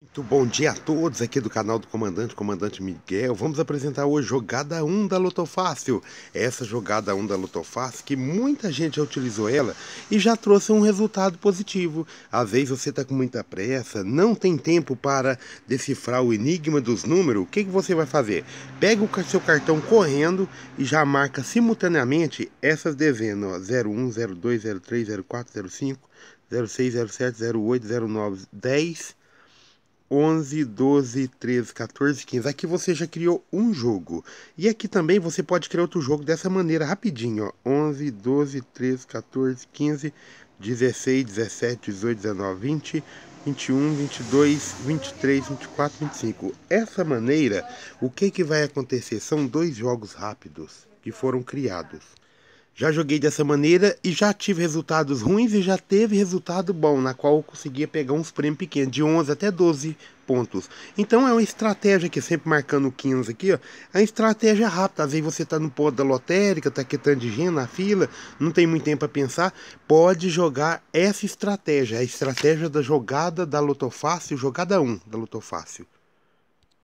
Muito bom dia a todos aqui do canal do Comandante, Comandante Miguel. Vamos apresentar hoje jogada 1 da Lotofácil. Essa jogada 1 da Lotofácil que muita gente já utilizou ela e já trouxe um resultado positivo. Às vezes você está com muita pressa, não tem tempo para decifrar o enigma dos números. O que, que você vai fazer? Pega o seu cartão correndo e já marca simultaneamente essas dezenas, ó, 01, 02, 03, 04, 05, 06, 07, 08, 09, 10... 11, 12, 13, 14, 15. Aqui você já criou um jogo. E aqui também você pode criar outro jogo dessa maneira, rapidinho. Ó. 11, 12, 13, 14, 15, 16, 17, 18, 19, 20, 21, 22, 23, 24, 25. Essa maneira, o que, que vai acontecer? São dois jogos rápidos que foram criados. Já joguei dessa maneira e já tive resultados ruins e já teve resultado bom, na qual eu conseguia pegar uns prêmios pequenos, de 11 até 12 pontos. Então é uma estratégia que é sempre marcando 15 aqui, ó, é estratégia rápida. Às vezes você tá no ponto da lotérica, tá quitando de gente na fila, não tem muito tempo para pensar, pode jogar essa estratégia, é a estratégia da jogada da Lotofácil, jogada 1 da Lotofácil.